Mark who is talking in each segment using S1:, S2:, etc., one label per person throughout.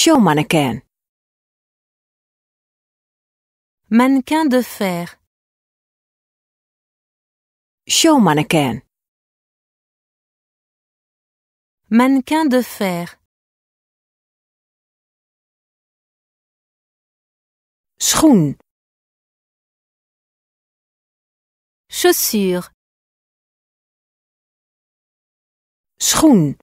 S1: Showmannequin. Mannequin de fer. Showmannequin. Mannequin de fer. Schoen. Chaussure. Schoen.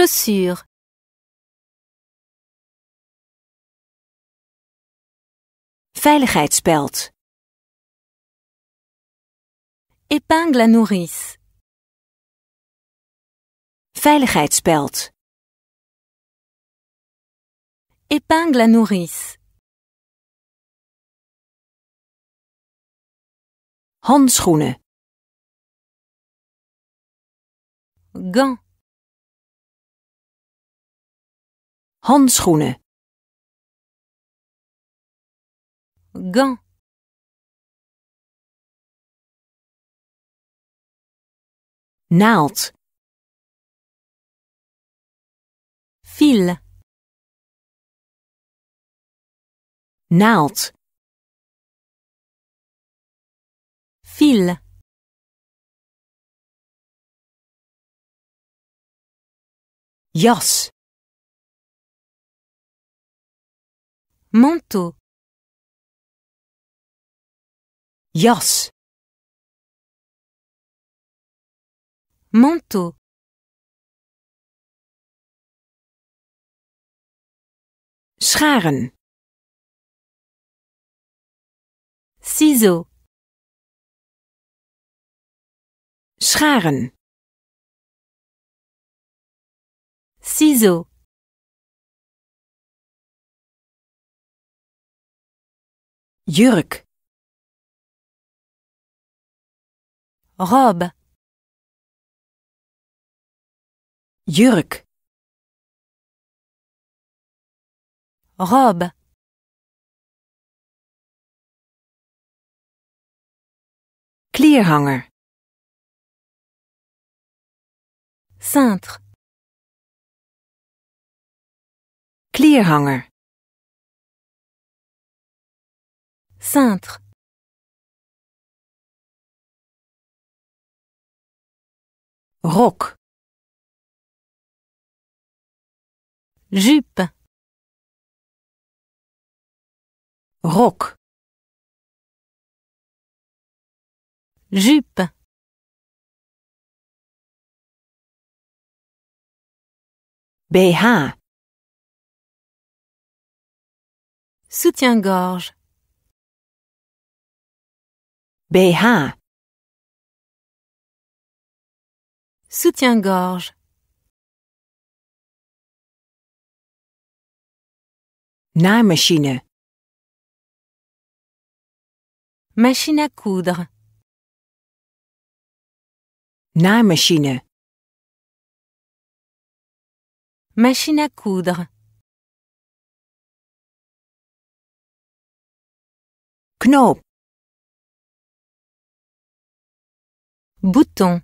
S1: chaussures veiligheidsspeld épingle à nourrice veiligheidsspeld épingle à nourrice handschoenen Gants. handschoenen gant naald fil naald fil jas manteau jas manteau scharen ciseaux scharen ciseaux jurk robe jurk robe kleerhanger cintre kleerhanger cintre roc jupe roc jupe BH soutien-gorge BH Soutien-gorge Naimachine. Machine Machine à coudre Naimachine. Machine Machine à coudre Knop. Bouton.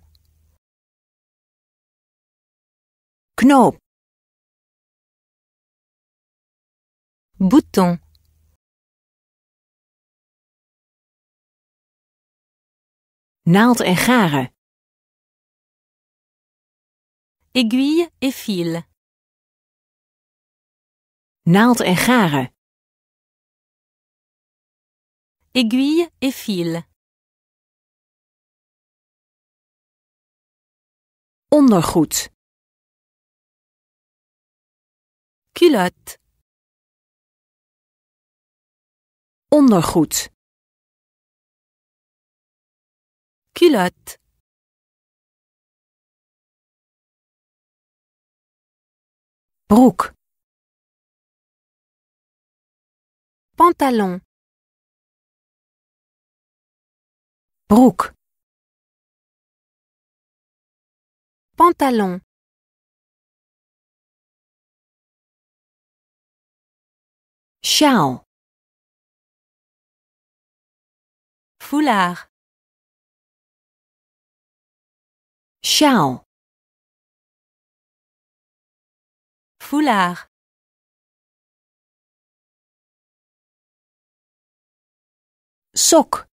S1: Knoop. Bouton. Naald en garen. Aiguille et fil. Naald en garen. Aiguille et fil. ondergoed. Culotte. Ondergoed. Culotte. Broek. Pantalon. Broek. pantalon Chao Foulard Chao Foulard Sok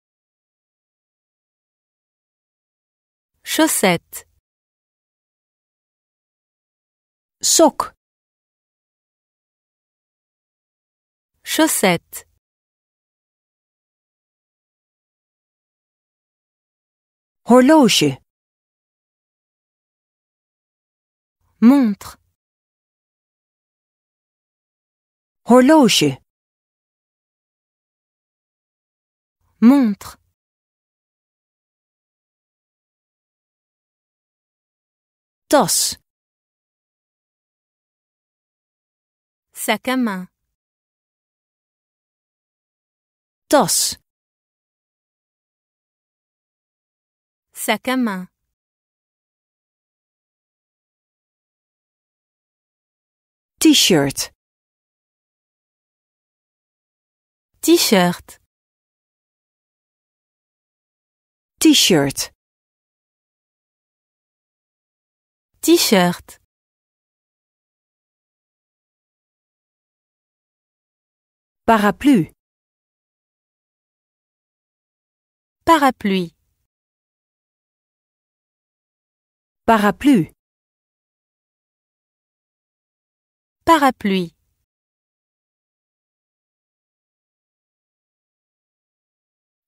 S1: Chaussette Sock. Chaussette. Horloge. Montre. Horloge. Montre. tasse. Sac à main. Tas. Sac à main. T-shirt. T-shirt. T-shirt. T-shirt. Parapluie. Parapluie. Parapluie. Parapluie.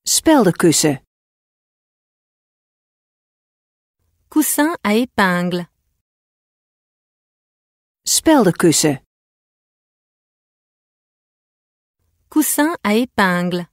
S1: Speldenkussen. Coussin à épingle. Speldenkussen. Coussin à épingle